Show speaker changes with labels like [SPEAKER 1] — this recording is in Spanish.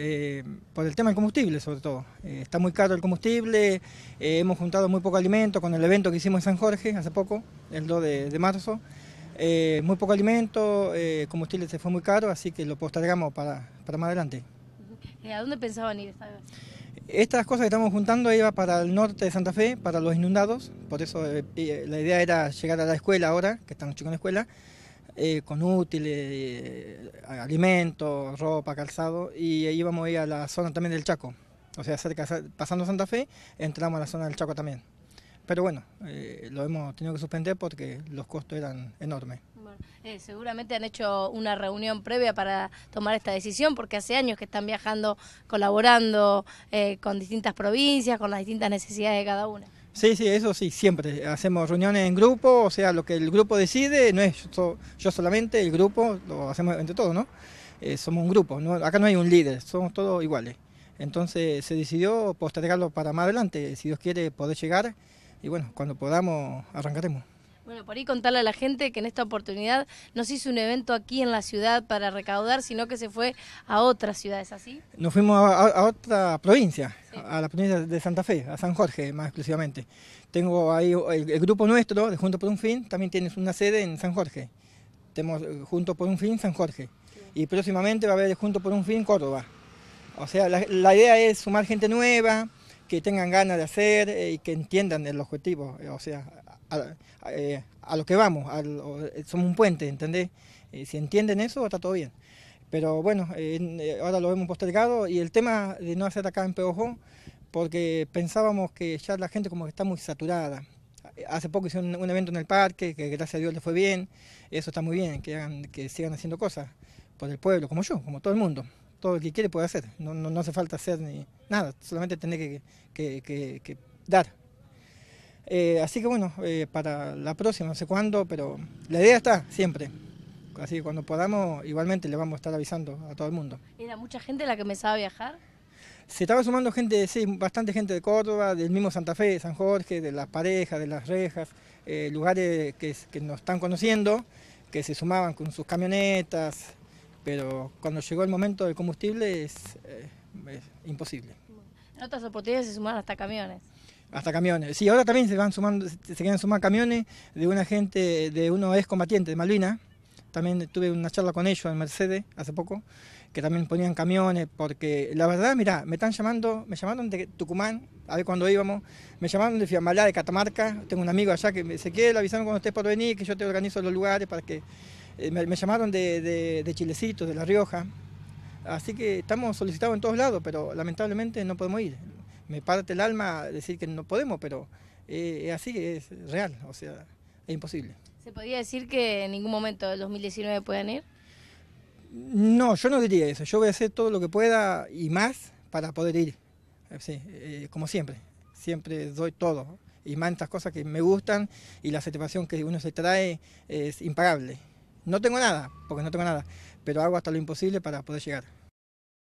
[SPEAKER 1] Eh, por el tema del combustible sobre todo. Eh, está muy caro el combustible, eh, hemos juntado muy poco alimento con el evento que hicimos en San Jorge hace poco, el 2 de, marzo. muy poco alimento, el combustible se fue muy caro, así que lo postergamos para, para más adelante.
[SPEAKER 2] ¿A dónde pensaban ir esta vez?
[SPEAKER 1] Estas cosas que estamos juntando iba para el norte de Santa Fe, para los inundados, por eso la idea era llegar a la escuela ahora, que están los chicos en la escuela, eh, con útiles, eh, alimentos, ropa, calzado, y íbamos a ir a la zona también del Chaco. O sea, cerca, pasando Santa Fe, entramos a la zona del Chaco también. Pero bueno, eh, lo hemos tenido que suspender porque los costos eran enormes.
[SPEAKER 2] seguramente han hecho una reunión previa para tomar esta decisión porque hace años que están viajando, colaborando con distintas provincias, con las distintas necesidades de cada una.
[SPEAKER 1] Sí, sí, eso sí, siempre. Hacemos reuniones en grupo, o sea, lo que el grupo decide, no es yo, yo solamente, el grupo lo hacemos entre todos, ¿no? Eh, somos un grupo, acá no hay un líder, somos todos iguales. Entonces se decidió postergarlo para más adelante, si Dios quiere poder llegar, y bueno, cuando podamos arrancaremos.
[SPEAKER 2] Bueno, por ahí contarle a la gente que en esta oportunidad no se hizo un evento aquí en la ciudad para recaudar, sino que se fue a otras ciudades, ¿así?
[SPEAKER 1] Nos fuimos a, otra provincia, a la provincia de Santa Fe, a San Jorge más exclusivamente. Tengo ahí el, grupo nuestro, de Junto por un Fin, también tiene una sede en San Jorge. Tenemos eh, Junto por un Fin San Jorge. Y próximamente va a haber Junto por un Fin Córdoba. O sea, la, la idea es sumar gente nueva, que tengan ganas de hacer eh, y que entiendan el objetivo. O sea, eh, a, lo que vamos, eh, somos un puente, ¿entendés? Eh, si entienden eso, está todo bien. Pero bueno, ahora lo vemos postergado y el tema de no hacer acá en Peojo porque pensábamos que ya la gente como que está muy saturada. Hace poco hicieron un evento en el parque, que gracias a Dios le fue bien, eso está muy bien, que, que sigan haciendo cosas por el pueblo, como yo, como todo el mundo. Todo el que quiere puede hacer, no, hace falta hacer ni nada, solamente tener que dar. Eh, así que bueno, eh, para la próxima, no sé cuándo, pero la idea está siempre. Así que cuando podamos, igualmente le vamos a estar avisando a todo el mundo.
[SPEAKER 2] ¿Era mucha gente la que empezaba a viajar?
[SPEAKER 1] Se estaba sumando gente, sí, bastante gente de Córdoba, del mismo Santa Fe, de San Jorge, de las parejas, de las rejas, eh, lugares que, que nos están conociendo, que se sumaban con sus camionetas, pero cuando llegó el momento del combustible es, imposible.
[SPEAKER 2] En otras oportunidades se sumaron hasta camiones.
[SPEAKER 1] Hasta camiones. Sí, ahora también se van sumando, se quieren sumar camiones de una gente, de uno excombatiente, de Malvinas. También tuve una charla con ellos en Mercedes hace poco, que también ponían camiones, porque la verdad, mira me están llamando, me llamaron de Tucumán, a ver cuando íbamos, me llamaron de Fiamalá, de Catamarca, tengo un amigo allá que me dice, quiere avisaron cuando estés por venir, que yo te organizo los lugares para que... Eh, me, llamaron de, de, Chilecitos, de La Rioja, así que estamos solicitados en todos lados, pero lamentablemente no podemos ir me parte el alma decir que no podemos, pero eh, es así es real, o sea, es imposible.
[SPEAKER 2] ¿Se podría decir que en ningún momento del 2019 puedan ir?
[SPEAKER 1] No, yo no diría eso. Yo voy a hacer todo lo que pueda y más para poder ir. Eh, eh, como siempre, siempre doy todo. Y más estas cosas que me gustan y la satisfacción que uno se trae es impagable. No tengo nada, porque no tengo nada, pero hago hasta lo imposible para poder llegar.